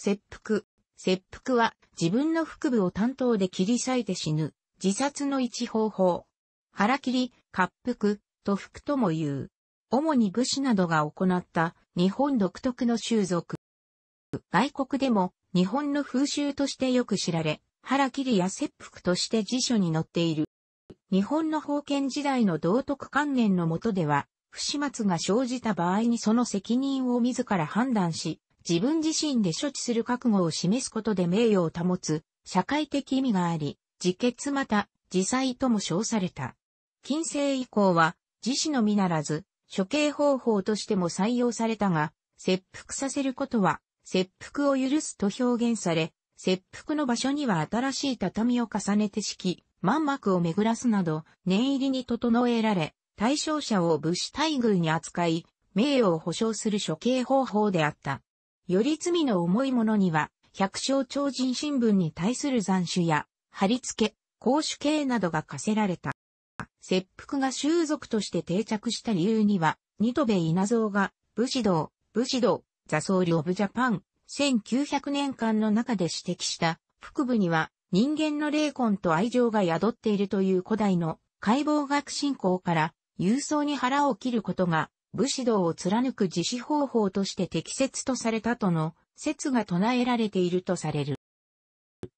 切腹。切腹は自分の腹部を担当で切り裂いて死ぬ自殺の一方法。腹切り、滑腹、と腹とも言う。主に武士などが行った日本独特の習俗。外国でも日本の風習としてよく知られ、腹切りや切腹として辞書に載っている。日本の封建時代の道徳観念のもとでは、不始末が生じた場合にその責任を自ら判断し、自分自身で処置する覚悟を示すことで名誉を保つ、社会的意味があり、自決また、自裁とも称された。近世以降は、自死のみならず、処刑方法としても採用されたが、切腹させることは、切腹を許すと表現され、切腹の場所には新しい畳を重ねて敷き、満幕を巡らすなど、念入りに整えられ、対象者を武士待遇に扱い、名誉を保障する処刑方法であった。より罪の重いものには、百姓超人新聞に対する残首や、貼り付け、公主刑などが課せられた。切腹が習俗として定着した理由には、ニトベ稲造が、武士道、武士道、ザソウル・オブ・ジャパン、1900年間の中で指摘した、腹部には人間の霊魂と愛情が宿っているという古代の解剖学信仰から、郵送に腹を切ることが武士道を貫く自死方法として適切とされたとの説が唱えられているとされる。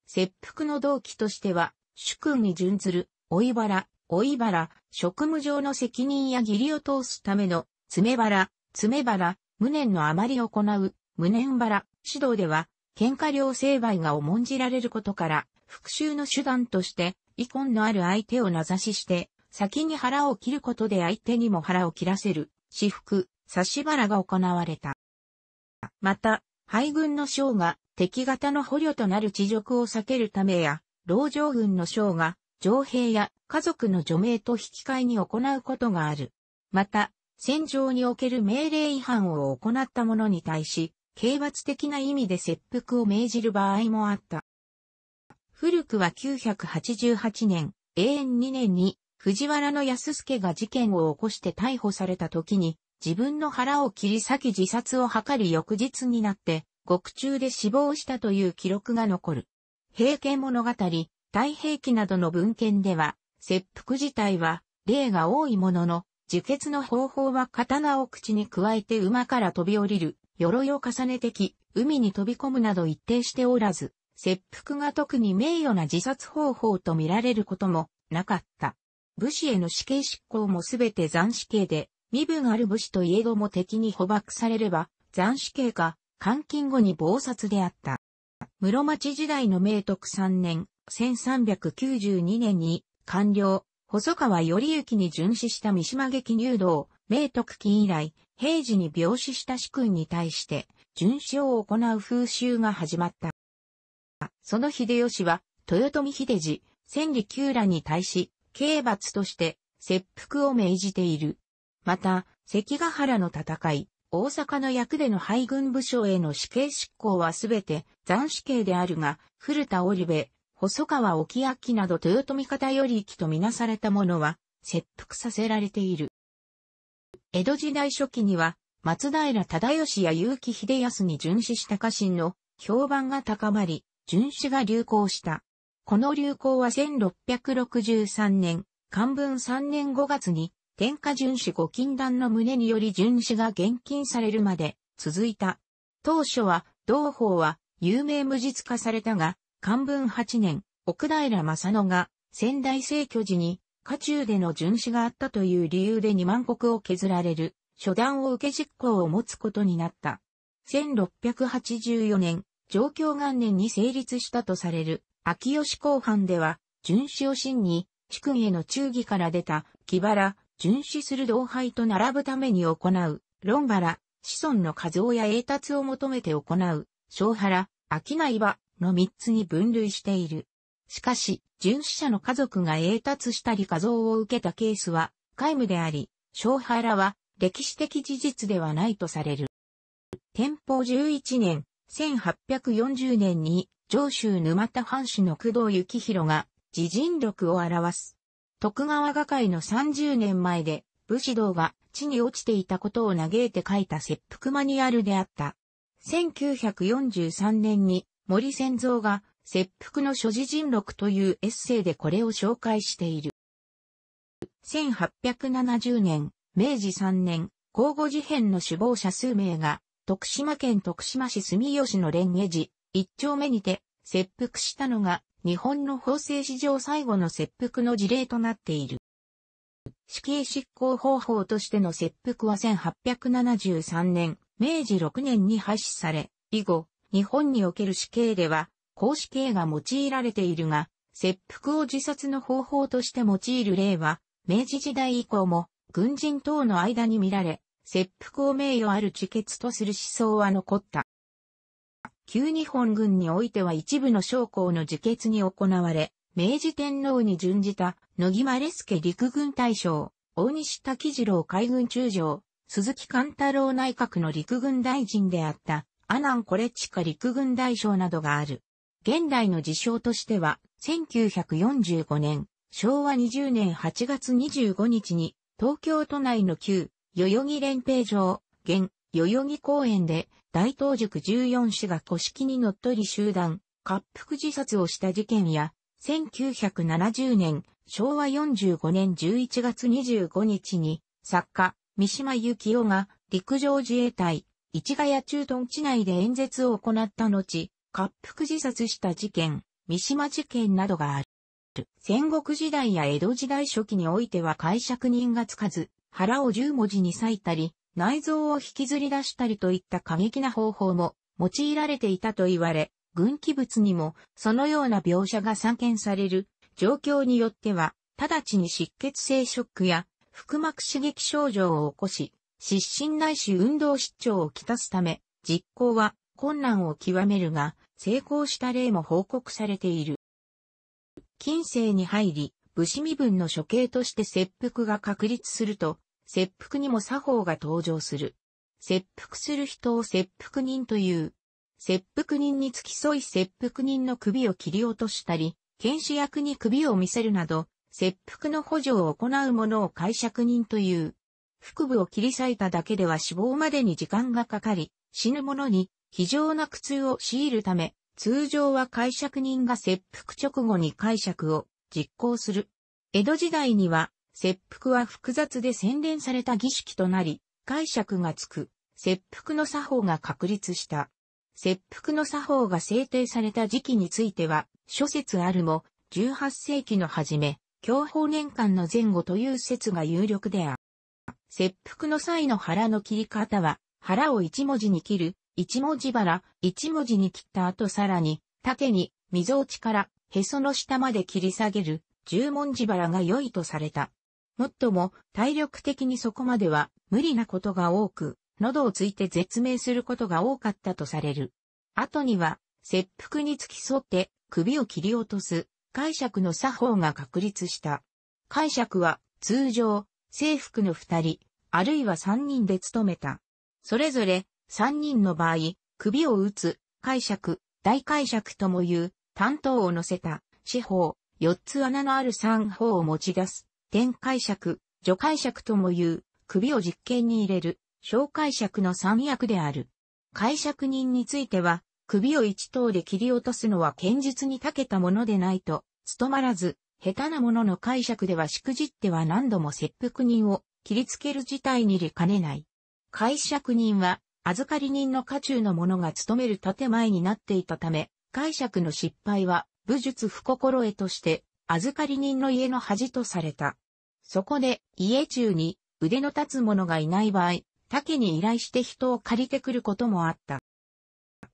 切腹の動機としては、主君に準ずる、追腹、追腹、職務上の責任や義理を通すための、爪腹、爪腹、無念の余り行う、無念腹、指導では、喧嘩両成敗が重んじられることから、復讐の手段として、遺恨のある相手を名指しして、先に腹を切ることで相手にも腹を切らせる、私服、差し腹が行われた。また、敗軍の将が敵型の捕虜となる地辱を避けるためや、老城軍の将が徴兵や家族の除名と引き換えに行うことがある。また、戦場における命令違反を行った者に対し、刑罰的な意味で切腹を命じる場合もあった。古くは988年、永遠2年に藤原の安助が事件を起こして逮捕された時に、自分の腹を切り裂き自殺を図り翌日になって、獄中で死亡したという記録が残る。平家物語、太平記などの文献では、切腹自体は、例が多いものの、受血の方法は刀を口に加えて馬から飛び降りる、鎧を重ねてき、海に飛び込むなど一定しておらず、切腹が特に名誉な自殺方法と見られることもなかった。武士への死刑執行もすべて斬死刑で、身分ある武士といえども敵に捕獲されれば、斬死刑か、監禁後に謀殺であった。室町時代の明徳3年、1392年に、官僚、細川頼之に巡視した三島劇入道、明徳金以来、平時に病死した主君に対して、巡視を行う風習が始まった。その秀吉は、豊臣秀治、千里九らに対し、刑罰として切腹を命じている。また、関ヶ原の戦い、大阪の役での敗軍武将への死刑執行はすべて斬死刑であるが、古田織部、細川沖明など豊臣方より行きとみなされたものは、切腹させられている。江戸時代初期には、松平忠義や結城秀康に殉死した家臣の評判が高まり、殉死が流行した。この流行は1663年、漢文3年5月に、天下巡視五禁断の旨により巡視が厳禁されるまで続いた。当初は、同法は有名無実化されたが、漢文8年、奥平正野が仙台聖居寺に家中での巡視があったという理由で2万国を削られる、初段を受け実行を持つことになった。1684年、状況元年に成立したとされる、秋吉後判では、巡視を真に、主君への忠義から出た、木原、巡視する同輩と並ぶために行う、論原、子孫の家像や栄達を求めて行う、小原、商い場の三つに分類している。しかし、巡視者の家族が栄達したり家像を受けたケースは、皆無であり、小原は歴史的事実ではないとされる。天保11年、1840年に上州沼田藩主の工藤幸宏が、自陣録を表す。徳川画界の30年前で、武士道が地に落ちていたことを嘆いて書いた切腹マニュアルであった。1943年に森仙蔵が切腹の諸自人録というエッセイでこれを紹介している。1870年、明治3年、交互事変の首謀者数名が、徳島県徳島市住吉の蓮華寺、一丁目にて、切腹したのが、日本の法制史上最後の切腹の事例となっている。死刑執行方法としての切腹は1873年、明治6年に廃止され、以後、日本における死刑では、公死刑が用いられているが、切腹を自殺の方法として用いる例は、明治時代以降も、軍人等の間に見られ、切腹を名誉ある自決とする思想は残った。旧日本軍においては一部の将校の自決に行われ、明治天皇に準じた、野木丸助陸軍大将、大西滝次郎海軍中将、鈴木貫太郎内閣の陸軍大臣であった、阿南コレチカ陸軍大将などがある。現代の事象としては、1945年、昭和20年8月25日に、東京都内の旧、代々木連兵場、現、代々木公園で、大東塾14氏が古式にのっとり集団、滑腹自殺をした事件や、1970年、昭和45年11月25日に、作家、三島幸紀夫が陸上自衛隊、市ヶ谷駐屯地内で演説を行った後、滑腹自殺した事件、三島事件などがある。戦国時代や江戸時代初期においては解釈人がつかず、腹を十文字に裂いたり、内臓を引きずり出したりといった過激な方法も用いられていたと言われ、軍器物にもそのような描写が散見される状況によっては、直ちに失血性ショックや腹膜刺激症状を起こし、失神内視運動失調をきたすため、実行は困難を極めるが、成功した例も報告されている。近世に入り、武士身分の処刑として切腹が確立すると、切腹にも作法が登場する。切腹する人を切腹人という。切腹人に付き添い切腹人の首を切り落としたり、剣士役に首を見せるなど、切腹の補助を行う者を解釈人という。腹部を切り裂いただけでは死亡までに時間がかかり、死ぬ者に非常な苦痛を強いるため、通常は解釈人が切腹直後に解釈を実行する。江戸時代には切腹は複雑で洗練された儀式となり、解釈がつく、切腹の作法が確立した。切腹の作法が制定された時期については、諸説あるも、18世紀の初め、享保年間の前後という説が有力である。切腹の際の腹の切り方は、腹を一文字に切る、一文字腹、一文字に切った後さらに、縦に、溝落ちから、へその下まで切り下げる、十文字腹が良いとされた。もっとも体力的にそこまでは無理なことが多く、喉をついて絶命することが多かったとされる。後には、切腹に付き添って首を切り落とす解釈の作法が確立した。解釈は通常、制服の二人、あるいは三人で務めた。それぞれ三人の場合、首を打つ、解釈、大解釈ともいう担当を乗せた四方、四つ穴のある三方を持ち出す。点解釈、除解釈とも言う、首を実験に入れる、小解釈の三役である。解釈人については、首を一刀で切り落とすのは剣術に長けたものでないと、務まらず、下手なものの解釈ではしくじっては何度も切腹人を切りつける事態にりかねない。解釈人は、預かり人の家中の者が務める建前になっていたため、解釈の失敗は、武術不心得として、預かり人の家の恥とされた。そこで、家中に腕の立つ者がいない場合、他家に依頼して人を借りてくることもあった。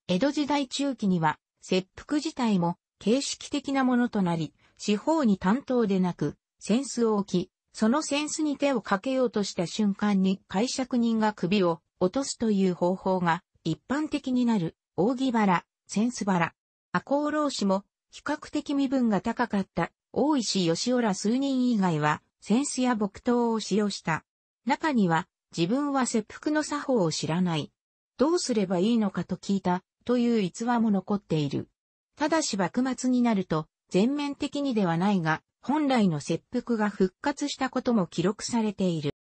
江戸時代中期には、切腹自体も形式的なものとなり、四方に担当でなく、扇子を置き、その扇子に手をかけようとした瞬間に解釈人が首を落とすという方法が一般的になる、扇腹、扇子腹。赤穂浪士も比較的身分が高かった大石義雄ら数人以外は、扇子や木刀を使用した。中には、自分は切腹の作法を知らない。どうすればいいのかと聞いた、という逸話も残っている。ただし幕末になると、全面的にではないが、本来の切腹が復活したことも記録されている。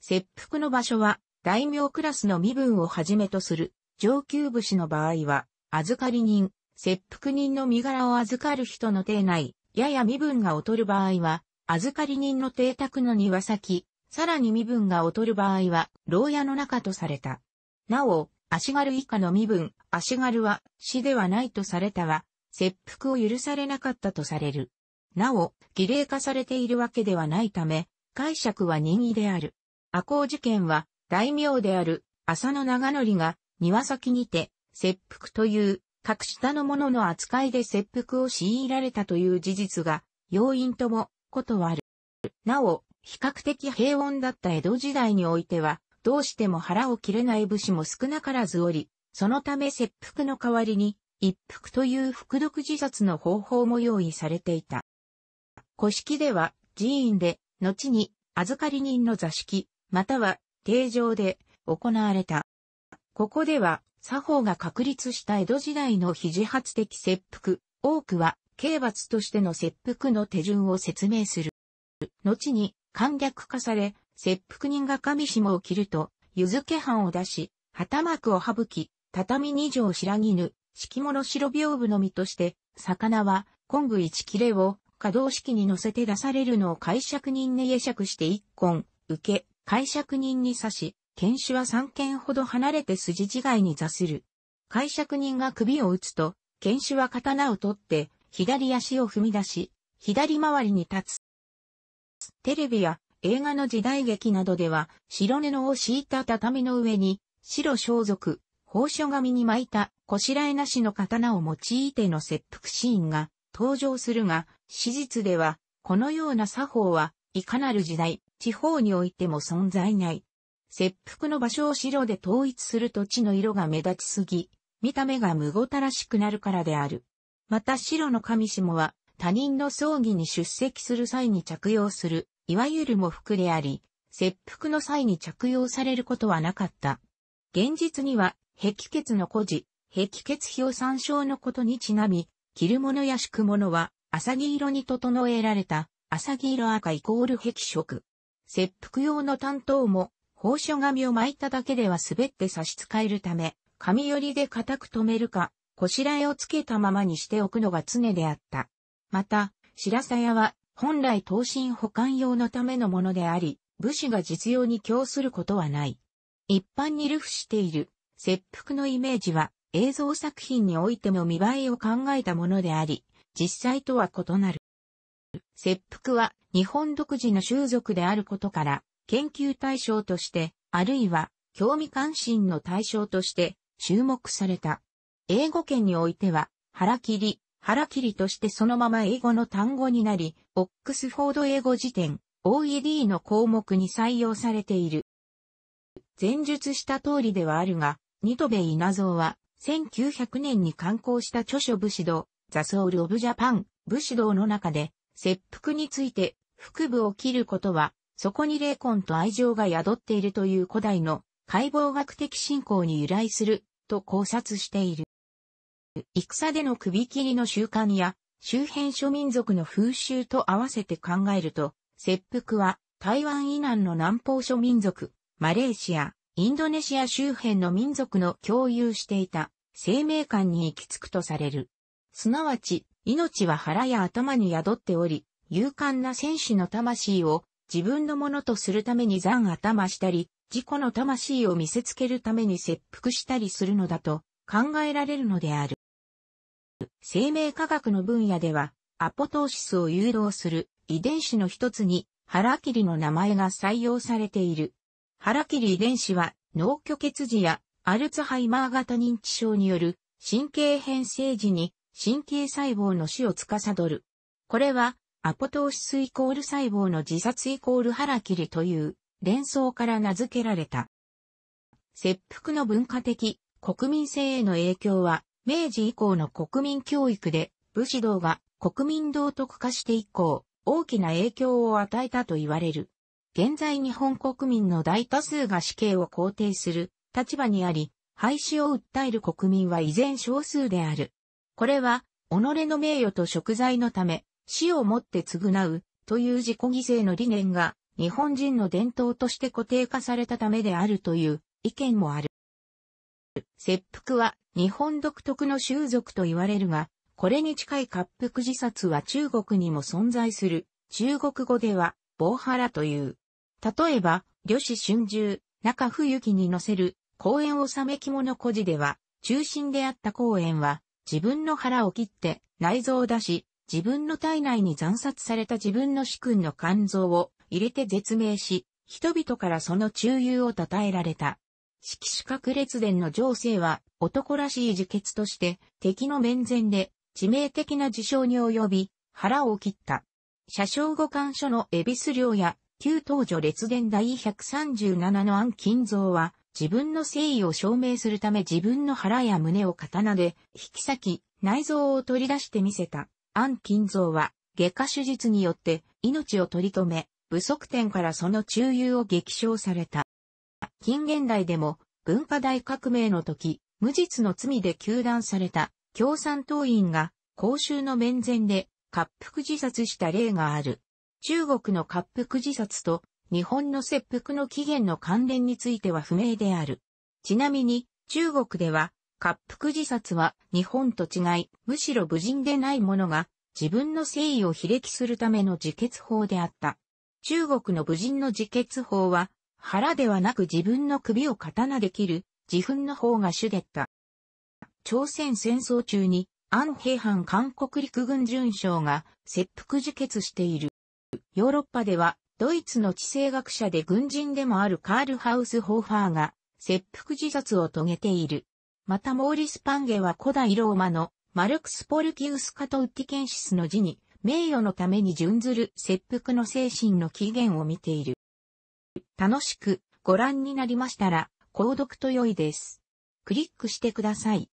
切腹の場所は、大名クラスの身分をはじめとする、上級武士の場合は、預かり人、切腹人の身柄を預かる人の手内、やや身分が劣る場合は、預かり人の邸宅の庭先、さらに身分が劣る場合は、牢屋の中とされた。なお、足軽以下の身分、足軽は死ではないとされたは、切腹を許されなかったとされる。なお、儀礼化されているわけではないため、解釈は任意である。赤穂事件は、大名である、浅野長則が、庭先にて、切腹という格下の者の扱いで切腹を強いられたという事実が、要因とも、断る。なお、比較的平穏だった江戸時代においては、どうしても腹を切れない武士も少なからずおり、そのため切腹の代わりに、一服という服毒自殺の方法も用意されていた。古式では、寺院で、後に、預かり人の座敷、または、定常で、行われた。ここでは、作法が確立した江戸時代の非自発的切腹、多くは刑罰としての切腹の手順を説明する。後に、簡略化され、切腹人が神下を切ると、湯漬け藩を出し、旗幕を省き、畳二条白ぬ、敷物白屏風の実として、魚は、昆布一切れを、可動式に乗せて出されるのを解釈人に会釈して一根、受け、解釈人に刺し、犬種は3軒ほど離れて筋違いに座する。解釈人が首を打つと、犬種は刀を取って、左足を踏み出し、左回りに立つ。テレビや映画の時代劇などでは、白布を敷いた畳の上に、白装束、宝書紙に巻いた、こしらえなしの刀を用いての切腹シーンが登場するが、史実では、このような作法は、いかなる時代、地方においても存在ない。切腹の場所を白で統一すると地の色が目立ちすぎ、見た目が無ごたらしくなるからである。また白の神下は他人の葬儀に出席する際に着用する、いわゆる喪服であり、切腹の際に着用されることはなかった。現実には、壁血の故事、壁血表参照のことにちなみ、着るものや敷くものは、浅木色に整えられた、浅木色赤イコール壁色。切腹用の担当も、宝書紙を巻いただけでは滑って差し支えるため、紙寄りで固く留めるか、こしらえをつけたままにしておくのが常であった。また、白鞘は本来刀身保管用のためのものであり、武士が実用に供することはない。一般に流布している切腹のイメージは映像作品においても見栄えを考えたものであり、実際とは異なる。切腹は日本独自の習俗であることから、研究対象として、あるいは興味関心の対象として注目された。英語圏においては、腹切り、腹切りとしてそのまま英語の単語になり、オックスフォード英語辞典 OED の項目に採用されている。前述した通りではあるが、ニトベイナゾウは1900年に刊行した著書武士道、ザソウル・オブ・ジャパン、武士道の中で、切腹について、腹部を切ることは、そこに霊魂と愛情が宿っているという古代の解剖学的信仰に由来すると考察している。戦での首切りの習慣や周辺諸民族の風習と合わせて考えると、切腹は台湾以南の南方諸民族、マレーシア、インドネシア周辺の民族の共有していた生命観に行き着くとされる。すなわち、命は腹や頭に宿っており、勇敢な戦士の魂を自分のものとするために残頭したり、自己の魂を見せつけるために切腹したりするのだと考えられるのである。生命科学の分野では、アポトーシスを誘導する遺伝子の一つに、腹切りの名前が採用されている。腹切り遺伝子は、脳虚血時やアルツハイマー型認知症による神経変性時に神経細胞の死を司る。これはアポトーシスイコール細胞の自殺イコール腹切りという連想から名付けられた。切腹の文化的、国民性への影響は、明治以降の国民教育で、武士道が国民道徳化して以降、大きな影響を与えたと言われる。現在日本国民の大多数が死刑を肯定する立場にあり、廃止を訴える国民は依然少数である。これは、己の名誉と贖罪のため、死をもって償うという自己犠牲の理念が日本人の伝統として固定化されたためであるという意見もある。切腹は日本独特の習俗と言われるが、これに近い滑腹自殺は中国にも存在する。中国語では、棒腹という。例えば、呂子春秋、中冬季に乗せる、公園納め着物孤児では、中心であった公園は、自分の腹を切って内臓を出し、自分の体内に残殺された自分の主君の肝臓を入れて絶命し、人々からその中流を称えられた。色紙角列伝の情勢は男らしい自決として敵の面前で致命的な事象に及び腹を切った。車掌五官所の恵比寿領や旧東女列伝第137の安金蔵は自分の誠意を証明するため自分の腹や胸を刀で引き裂き内臓を取り出してみせた。安金蔵は、外科手術によって命を取り留め、不足点からその中流を激賞された。近現代でも文化大革命の時、無実の罪で糾弾された共産党員が公衆の面前で滑腹自殺した例がある。中国の滑腹自殺と日本の切腹の起源の関連については不明である。ちなみに中国では滑腹自殺は日本と違い、むしろ無人でない者が自分の誠意を非歴するための自決法であった。中国の無人の自決法は腹ではなく自分の首を刀で切る自噴の方が主でった。朝鮮戦争中に安平藩韓国陸軍準将が切腹自決している。ヨーロッパではドイツの地政学者で軍人でもあるカールハウス・ホーファーが切腹自殺を遂げている。またモーリス・パンゲは古代ローマのマルクス・ポルキウス・カトウッティケンシスの字に名誉のために準ずる切腹の精神の起源を見ている。楽しくご覧になりましたら、購読と良いです。クリックしてください。